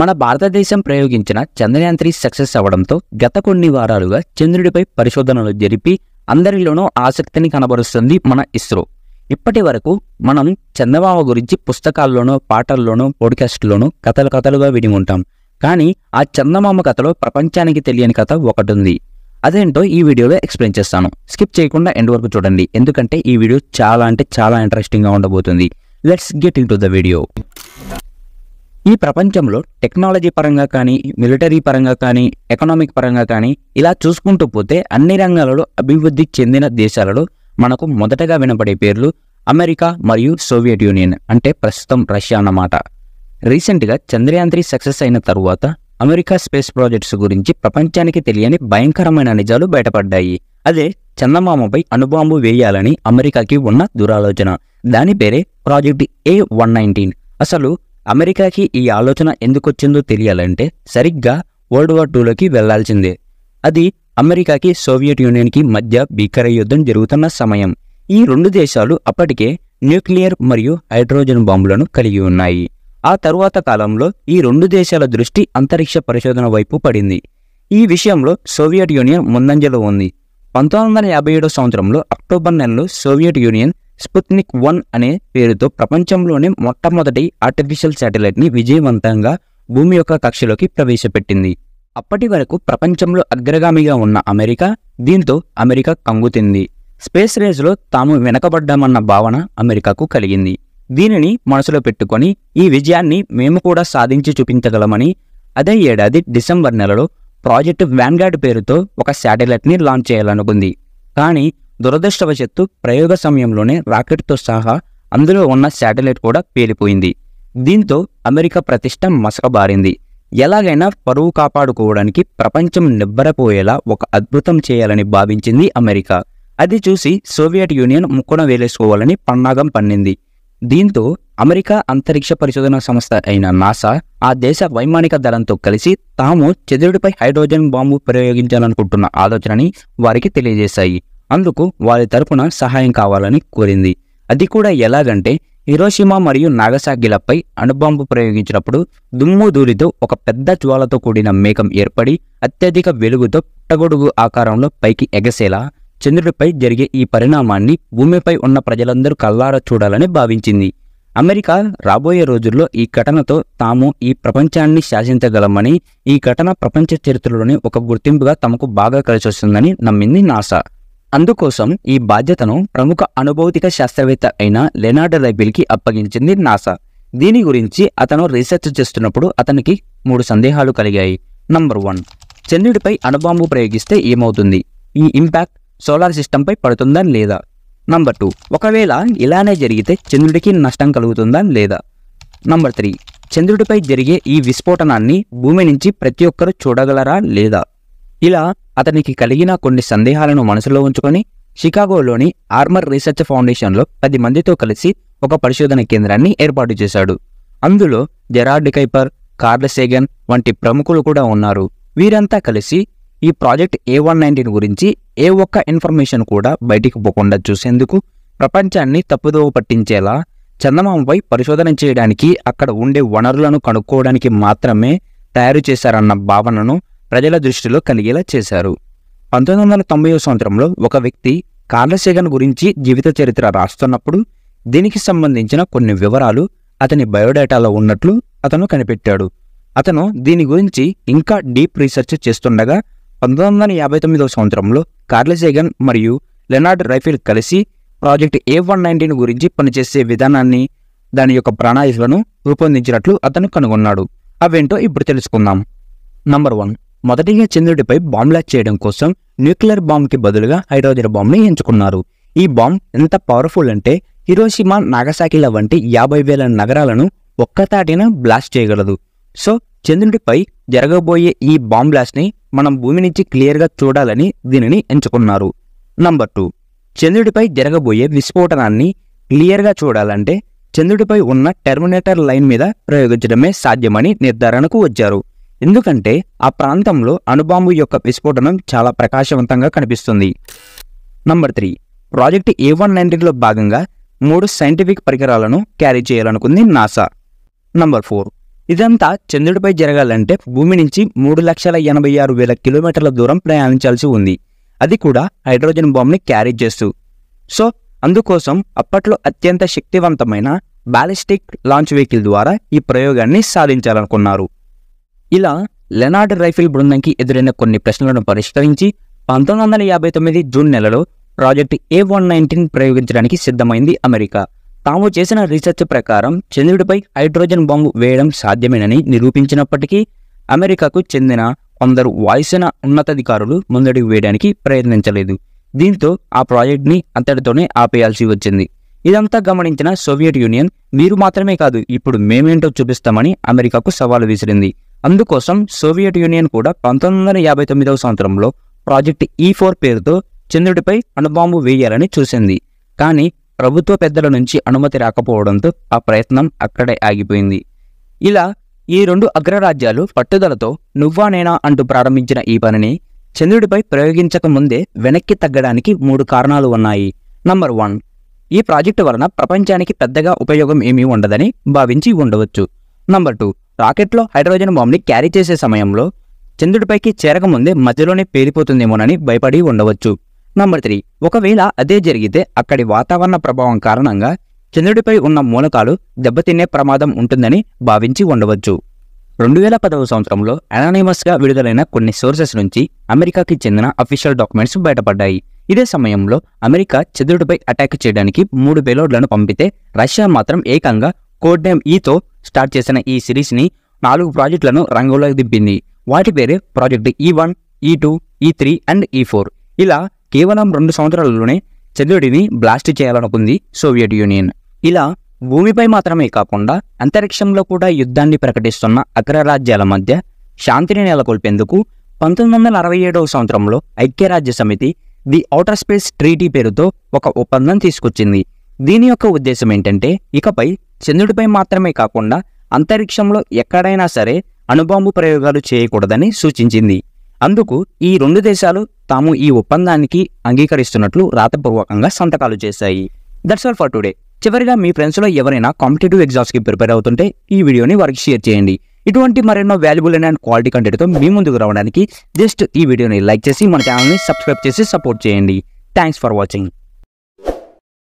మన భారతదేశం ప్రయోగించిన చంద్రయాన్ త్రీ సక్సెస్ అవ్వడంతో గత కొన్ని వారాలుగా చంద్రుడిపై పరిశోధనలు జరిపి అందరిలోనూ ఆసక్తిని కనబరుస్తుంది మన ఇస్రో ఇప్పటి వరకు మనం చందమామ గురించి పుస్తకాల్లోనూ పాటల్లోనూ పోడ్కాస్ట్లోనూ కథలు కథలుగా విని ఉంటాం కానీ ఆ చందమామ కథలో ప్రపంచానికి తెలియని కథ ఒకటి ఉంది అదేంటో ఈ వీడియోలో ఎక్స్ప్లెయిన్ చేస్తాను స్కిప్ చేయకుండా ఎండ్ వరకు చూడండి ఎందుకంటే ఈ వీడియో చాలా అంటే చాలా ఇంట్రెస్టింగ్గా ఉండబోతుంది let's get into the video ఈ ప్రపంచంలో టెక్నాలజీ పరంగా కానీ మిలిటరీ పరంగా కానీ ఎకనామిక్ పరంగా కానీ ఇలా చూసుకుంటూ పోతే అన్ని రంగాలలో అభివృద్ధి చెందిన దేశాలలో మనకు మొదటగా వినపడే పేర్లు అమెరికా మరియు సోవియట్ యూనియన్ అంటే ప్రస్తుతం రష్యా అన్నమాట రీసెంట్గా చంద్రయాన్ త్రీ సక్సెస్ అయిన తరువాత అమెరికా స్పేస్ ప్రాజెక్ట్స్ గురించి ప్రపంచానికి తెలియని భయంకరమైన నిజాలు బయటపడ్డాయి అదే చందమామపై అణుబాంబు వేయాలని అమెరికాకి ఉన్న దురాలోచన దాని పేరే ప్రాజెక్ట్ ఏ వన్ నైన్టీన్ అసలు అమెరికాకి ఈ ఆలోచన ఎందుకొచ్చిందో తెలియాలంటే సరిగ్గా వరల్డ్ వార్ టూలోకి వెళ్లాల్సిందే అది అమెరికాకి సోవియట్ యూనియన్కి మధ్య భీకర యుద్ధం జరుగుతున్న సమయం ఈ రెండు దేశాలు అప్పటికే న్యూక్లియర్ మరియు హైడ్రోజన్ బాంబులను కలిగి ఉన్నాయి ఆ తరువాత కాలంలో ఈ రెండు దేశాల దృష్టి అంతరిక్ష పరిశోధన వైపు పడింది ఈ విషయంలో సోవియట్ యూనియన్ ముందంజలో ఉంది పంతొమ్మిది వందల యాభై ఏడో సంవత్సరంలో అక్టోబర్ నెలలో సోవియట్ యూనియన్ స్పుత్నిక్ వన్ అనే పేరుతో ప్రపంచంలోనే మొట్టమొదటి ఆర్టిఫిషియల్ శాటిలైట్ని విజయవంతంగా భూమి యొక్క కక్షలోకి ప్రవేశపెట్టింది అప్పటి వరకు ప్రపంచంలో అగ్రగామిగా ఉన్న అమెరికా దీంతో అమెరికా కంగుతింది స్పేస్ రేస్లో తాము వెనకబడ్డామన్న భావన అమెరికాకు కలిగింది దీనిని మనసులో పెట్టుకొని ఈ విజయాన్ని మేము కూడా సాధించి చూపించగలమని అదే ఏడాది డిసెంబర్ నెలలో ప్రాజెక్టు వ్యాన్గార్డ్ పేరుతో ఒక శాటిలైట్ని లాంచ్ చేయాలనుకుంది కానీ దురదృష్టవశత్తు ప్రయోగ సమయంలోనే రాకెట్తో సహా అందులో ఉన్న శాటిలైట్ కూడా పేలిపోయింది దీంతో అమెరికా ప్రతిష్ట మసకబారింది ఎలాగైనా పరువు కాపాడుకోవడానికి ప్రపంచం నిబ్బరపోయేలా ఒక అద్భుతం చేయాలని భావించింది అమెరికా అది చూసి సోవియట్ యూనియన్ ముక్కున వేలేసుకోవాలని పన్నాగం పన్నింది దీంతో అమెరికా అంతరిక్ష పరిశోధన సంస్థ అయిన నాసా ఆ దేశ వైమానిక దళంతో కలిసి తాము చంద్రుడిపై హైడ్రోజన్ బాంబు ప్రయోగించాలనుకుంటున్న ఆలోచనని వారికి తెలియజేశాయి అందుకు వారి తరపున సహాయం కావాలని కోరింది అది కూడా ఎలాగంటే హిరోషిమా మరియు నాగసాకిలపై అణుబాంబు ప్రయోగించినప్పుడు దుమ్ము ధూళితో ఒక పెద్ద జ్వాలతో కూడిన మేఘం ఏర్పడి అత్యధిక వెలుగుతో పుట్టగొడుగు ఆకారంలో పైకి ఎగసేలా చంద్రుడిపై జరిగే ఈ పరిణామాన్ని భూమిపై ఉన్న ప్రజలందరూ కల్లారా చూడాలని భావించింది అమెరికా రాబోయే రోజుల్లో ఈ ఘటనతో తాము ఈ ప్రపంచాన్ని శాసించగలమని ఈ ఘటన ప్రపంచ చరిత్రలోని ఒక గుర్తింపుగా తమకు బాగా కలిసొస్తుందని నమ్మింది నాసా అందుకోసం ఈ బాధ్యతను ప్రముఖ అనుభౌతిక శాస్త్రవేత్త అయిన లెనార్డ్ రైబిల్కి అప్పగించింది నాసా దీని గురించి అతను రీసెర్చ్ చేస్తున్నప్పుడు అతనికి మూడు సందేహాలు కలిగాయి నంబర్ వన్ చంద్రుడిపై అణుబాంబు ప్రయోగిస్తే ఏమవుతుంది ఈ ఇంపాక్ట్ సోలార్ సిస్టంపై పడుతుందా లేదా నంబర్ టూ ఒకవేళ ఇలానే జరిగితే చంద్రుడికి నష్టం కలుగుతుందా లేదా నంబర్ త్రీ చంద్రుడిపై జరిగే ఈ విస్ఫోటనాన్ని భూమి నుంచి ప్రతి ఒక్కరూ చూడగలరా లేదా ఇలా అతనికి కలిగిన కొన్ని సందేహాలను మనసులో ఉంచుకొని షికాగోలోని ఆర్మర్ రీసెర్చ్ ఫౌండేషన్లో పది మందితో కలిసి ఒక పరిశోధన కేంద్రాన్ని ఏర్పాటు చేశాడు అందులో జెరార్డ్ కైపర్ కార్లసేగన్ వంటి ప్రముఖులు కూడా ఉన్నారు వీరంతా కలిసి ఈ ప్రాజెక్ట్ ఏ వన్ నైన్టీన్ గురించి ఏ ఒక్క ఇన్ఫర్మేషన్ కూడా బయటికి పోకుండా చూసేందుకు ప్రపంచాన్ని తప్పుదోవ పట్టించేలా చందమామపై పరిశోధన చేయడానికి అక్కడ ఉండే వనరులను కనుక్కోవడానికి మాత్రమే తయారు చేశారన్న భావనను ప్రజల దృష్టిలో కలిగేలా చేశారు పంతొమ్మిది వందల తొంభై సంవత్సరంలో ఒక వ్యక్తి కార్లసేగన్ గురించి జీవిత చరిత్ర రాస్తున్నప్పుడు దీనికి సంబంధించిన కొన్ని వివరాలు అతని బయోడేటాలో ఉన్నట్లు అతను కనిపెట్టాడు అతను దీని గురించి ఇంకా డీప్ రీసెర్చ్ చేస్తుండగా పంతొమ్మిది వందల యాభై తొమ్మిదవ సంవత్సరంలో కార్లసేగన్ మరియు లెనార్డ్ రైఫిల్ కలిసి ప్రాజెక్ట్ ఏ వన్ నైన్టీన్ గురించి పనిచేసే విధానాన్ని దాని యొక్క ప్రణాళికలను రూపొందించినట్లు అతను కనుగొన్నాడు అవేంటో ఇప్పుడు తెలుసుకుందాం నంబర్ వన్ మొదటిగా చంద్రుడిపై బాంబ్లాక్ చేయడం కోసం న్యూక్లియర్ బాంబ్కి బదులుగా హైడ్రోజన్ బాంబ్ని ఎంచుకున్నారు ఈ బాంబ్ ఎంత పవర్ఫుల్ అంటే హిరోషిమా నాగసాకిల వంటి యాభై వేల నగరాలను ఒక్కతాటిన బ్లాస్ట్ చేయగలదు సో చంద్రుడిపై జరగబోయే ఈ బాంబ్ బ్లాస్ట్ని మనం భూమి నుంచి క్లియర్గా చూడాలని దీనిని ఎంచుకున్నారు నంబర్ టూ చంద్రుడిపై జరగబోయే విస్ఫోటనాన్ని క్లియర్గా చూడాలంటే చంద్రుడిపై ఉన్న టెర్మినేటర్ లైన్ మీద ప్రయోగించడమే సాధ్యమని నిర్ధారణకు వచ్చారు ఎందుకంటే ఆ ప్రాంతంలో అణుబాంబు యొక్క విస్ఫోటనం చాలా ప్రకాశవంతంగా కనిపిస్తుంది number three project A one నైన్టీన్లో భాగంగా మూడు సైంటిఫిక్ పరికరాలను క్యారీ చేయాలనుకుంది నాసా నంబర్ ఫోర్ ఇదంతా చంద్రుడిపై జరగాలంటే భూమి నుంచి మూడు లక్షల ఎనభై ఆరు వేల కిలోమీటర్ల దూరం ప్రయాణించాల్సి ఉంది అది కూడా హైడ్రోజన్ బాంబ్ని క్యారీ చేస్తూ సో అందుకోసం అప్పట్లో అత్యంత శక్తివంతమైన బ్యాలిస్టిక్ లాంచ్ వెహికల్ ద్వారా ఈ ప్రయోగాన్ని సాధించాలనుకున్నారు ఇలా లెనార్డ్ రైఫిల్ బృందంకి ఎదురైన కొన్ని ప్రశ్నలను పరిష్కరించి పంతొమ్మిది వందల యాభై తొమ్మిది జూన్ నెలలో ప్రాజెక్ట్ ఏ వన్ నైన్టీన్ ప్రయోగించడానికి సిద్ధమైంది అమెరికా తాము చేసిన రీసెర్చ్ ప్రకారం చంద్రుడిపై హైడ్రోజన్ బాంబు వేయడం సాధ్యమేనని నిరూపించినప్పటికీ అమెరికాకు చెందిన కొందరు వాయుసేన ఉన్నతాధికారులు ముందడుగు వేయడానికి ప్రయత్నించలేదు దీంతో ఆ ప్రాజెక్ట్ని అంతటితోనే ఆపేయాల్సి వచ్చింది ఇదంతా గమనించిన సోవియట్ యూనియన్ మీరు మాత్రమే కాదు ఇప్పుడు మేమేంటో చూపిస్తామని అమెరికాకు సవాలు విసిరింది అందుకోసం సోవియట్ యూనియన్ కూడా పంతొమ్మిది వందల యాభై తొమ్మిదవ సంవత్సరంలో ప్రాజెక్ట్ ఈ e ఫోర్ పేరుతో చంద్రుడిపై అణుబాంబు వేయాలని చూసింది కానీ ప్రభుత్వ పెద్దల నుంచి అనుమతి రాకపోవడంతో ఆ ప్రయత్నం అక్కడే ఆగిపోయింది ఇలా ఈ రెండు అగ్రరాజ్యాలు పట్టుదలతో నువ్వా నేనా అంటూ ప్రారంభించిన ఈ పనిని చంద్రుడిపై ప్రయోగించక ముందే వెనక్కి తగ్గడానికి మూడు కారణాలు ఉన్నాయి నంబర్ వన్ ఈ ప్రాజెక్టు వలన ప్రపంచానికి పెద్దగా ఉపయోగం ఏమీ ఉండదని భావించి ఉండవచ్చు నంబర్ టూ రాకెట్లో హైడ్రోజన్ బాంబ్ని క్యారీ చేసే సమయంలో చంద్రుడిపైకి చేరకముందే మధ్యలోనే పేలిపోతుందేమోనని భయపడి ఉండవచ్చు నంబర్ త్రీ ఒకవేళ అదే జరిగితే అక్కడి వాతావరణ ప్రభావం కారణంగా చంద్రుడిపై ఉన్న మూలకాలు దెబ్బతినే ప్రమాదం ఉంటుందని భావించి ఉండవచ్చు రెండు వేల పదవ సంవత్సరంలో అనానిమస్గా విడుదలైన కొన్ని సోర్సెస్ నుంచి అమెరికాకి చెందిన అఫీషియల్ డాక్యుమెంట్స్ బయటపడ్డాయి ఇదే సమయంలో అమెరికా చంద్రుడిపై అటాక్ చేయడానికి మూడు పేలోడ్లను పంపితే రష్యా మాత్రం ఏకంగా కోడ్ ఈతో e స్టార్ట్ చేసిన ఈ సిరీస్ని నాలుగు ప్రాజెక్టులను రంగంలోకి దింపింది వాటి పేరు ప్రాజెక్ట్ ఈ వన్ ఈ టూ ఈ త్రీ అండ్ ఈ e ఫోర్ ఇలా కేవలం రెండు సంవత్సరాలలోనే చంద్రుడిని బ్లాస్ట్ చేయాలనుకుంది సోవియట్ యూనియన్ ఇలా భూమిపై మాత్రమే కాకుండా అంతరిక్షంలో కూడా యుద్ధాన్ని ప్రకటిస్తున్న అగ్రరాజ్యాల మధ్య శాంతిని నెలకొల్పేందుకు పంతొమ్మిది వందల అరవై ఏడవ సంవత్సరంలో ఐక్యరాజ్య సమితి ది ఔటర్ స్పేస్ ట్రీటీ పేరుతో ఒక ఒప్పందం తీసుకొచ్చింది దీని యొక్క ఉద్దేశం ఏంటంటే ఇకపై చంద్రుడిపై మాత్రమే కాకుండా అంతరిక్షంలో ఎక్కడైనా సరే అణుబాంబు ప్రయోగాలు చేయకూడదని సూచించింది అందుకు ఈ రెండు దేశాలు తాము ఈ ఒప్పందానికి అంగీకరిస్తున్నట్లు రాతపూర్వకంగా సంతకాలు చేశాయి దట్స్ ఆల్ ఫర్ టుడే చివరిగా మీ ఫ్రెండ్స్లో ఎవరైనా కాంపిటేటివ్ ఎగ్జామ్స్కి ప్రిపేర్ అవుతుంటే ఈ వీడియోని వారికి షేర్ చేయండి ఇటువంటి మరెన్నో వాల్యుబుల్ అండ్ క్వాలిటీ కంటెంట్తో మీ ముందుకు రావడానికి జస్ట్ ఈ వీడియోని లైక్ చేసి మన ఛానల్ని సబ్స్క్రైబ్ చేసి సపోర్ట్ చేయండి థ్యాంక్స్ ఫర్ వాచింగ్